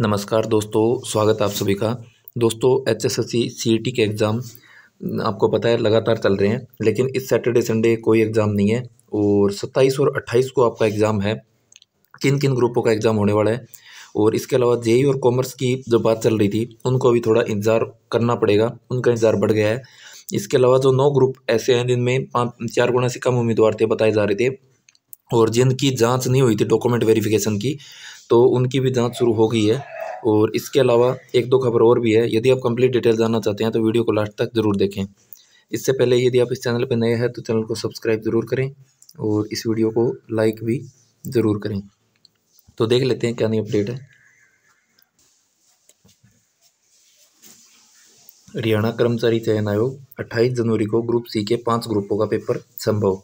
नमस्कार दोस्तों स्वागत आप सभी का दोस्तों एच एस एस सी के एग्ज़ाम आपको पता है लगातार चल रहे हैं लेकिन इस सैटरडे संडे कोई एग्ज़ाम नहीं है और सत्ताईस और अट्ठाईस को आपका एग्ज़ाम है किन किन ग्रुपों का एग्ज़ाम होने वाला है और इसके अलावा जेई और कॉमर्स की जो बात चल रही थी उनको भी थोड़ा इंतज़ार करना पड़ेगा उनका इंतज़ार बढ़ गया है इसके अलावा जो नौ ग्रुप ऐसे हैं जिनमें पाँच चार गुना से कम उम्मीदवार थे बताए जा रहे थे और जिनकी जांच नहीं हुई थी डॉक्यूमेंट वेरिफिकेशन की तो उनकी भी जाँच शुरू हो गई है और इसके अलावा एक दो खबर और भी है यदि आप कंप्लीट डिटेल जानना चाहते हैं तो वीडियो को लास्ट तक ज़रूर देखें इससे पहले यदि आप इस चैनल पर नए हैं तो चैनल को सब्सक्राइब ज़रूर करें और इस वीडियो को लाइक भी ज़रूर करें तो देख लेते हैं क्या नई अपडेट है हरियाणा कर्मचारी चयन आयोग 28 जनवरी को ग्रुप सी के पांच ग्रुपों का पेपर संभव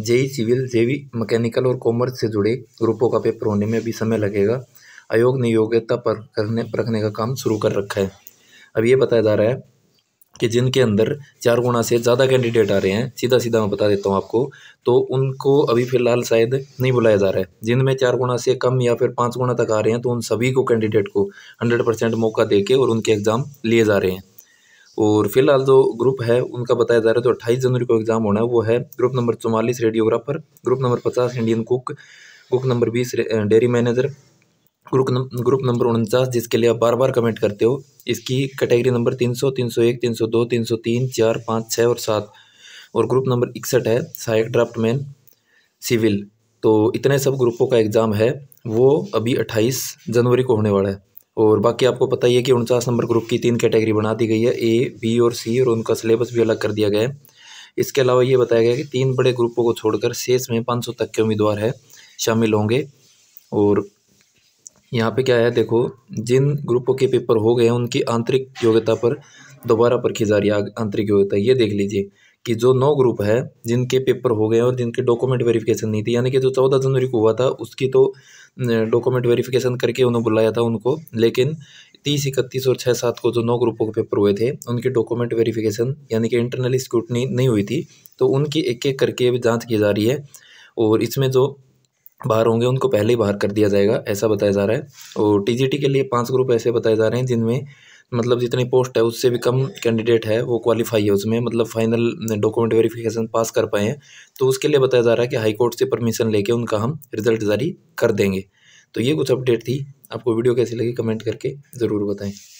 जेई सिविल जेवी मैकेनिकल और कॉमर्स से जुड़े ग्रुपों का पेपर होने में भी समय लगेगा आयोग ने योग्यता पर करने रखने का काम शुरू कर रखा है अब ये बताया जा रहा है कि जिनके अंदर चार गुणा से ज़्यादा कैंडिडेट आ रहे हैं सीधा सीधा मैं बता देता हूँ आपको तो उनको अभी फ़िलहाल शायद नहीं बुलाया जा रहा है जिनमें चार गुणा से कम या फिर पाँच गुणा तक आ रहे हैं तो उन सभी को कैंडिडेट को हंड्रेड परसेंट मौका दे के और उनके एग्ज़ाम लिए जा रहे हैं और फिलहाल जो ग्रुप है उनका बताया जा रहा है जो अट्ठाईस जनवरी को एग्ज़ाम होना है वो है ग्रुप नंबर चौवालीस रेडियोग्राफर ग्रुप नंबर पचास इंडियन कुक ग्रुप नंबर बीस dairy manager group number group number उनचास जिसके लिए आप बार बार कमेंट करते हो इसकी कैटेगरी नंबर तीन सौ तीन सौ एक तीन सौ दो तीन सौ तीन चार पाँच छः और सात और ग्रुप नंबर इकसठ है सहायक ड्राफ्ट मैन सिविल तो इतने सब ग्रुपों का एग्ज़ाम है वो अभी अट्ठाईस जनवरी को होने वाला है और बाकी आपको पता ही है कि उनचास नंबर ग्रुप की तीन कैटेगरी बना दी गई है ए बी और सी और उनका सिलेबस भी अलग कर दिया गया है इसके अलावा ये बताया गया कि तीन बड़े ग्रुपों को छोड़कर शेष में पाँच सौ तक के उम्मीदवार है शामिल होंगे और यहाँ पे क्या है देखो जिन ग्रुपों के पेपर हो गए हैं उनकी आंतरिक योग्यता पर दोबारा परखी जा रही है आंतरिक योग्यता ये देख लीजिए कि जो नौ ग्रुप है जिनके पेपर हो गए और जिनके डॉक्यूमेंट वेरिफिकेशन नहीं थी यानी कि जो चौदह जनवरी को हुआ था उसकी तो डॉक्यूमेंट वेरिफिकेशन करके उन्होंने बुलाया था उनको लेकिन तीस इकतीस और छः सात को जो नौ ग्रुपों के पेपर हुए थे उनके डॉक्यूमेंट वेरिफिकेशन यानी कि इंटरनल स्क्रूटनी नहीं हुई थी तो उनकी एक एक करके जाँच की जा रही है और इसमें जो बाहर होंगे उनको पहले ही बाहर कर दिया जाएगा ऐसा बताया जा रहा है और टी के लिए पाँच ग्रुप ऐसे बताए जा रहे हैं जिनमें मतलब जितनी पोस्ट है उससे भी कम कैंडिडेट है वो क्वालिफाई है उसमें मतलब फाइनल डॉक्यूमेंट वेरिफिकेशन पास कर पाए हैं तो उसके लिए बताया जा रहा है कि हाई कोर्ट से परमिशन लेके उनका हम रिज़ल्ट जारी कर देंगे तो ये कुछ अपडेट थी आपको वीडियो कैसी लगी कमेंट करके ज़रूर बताएं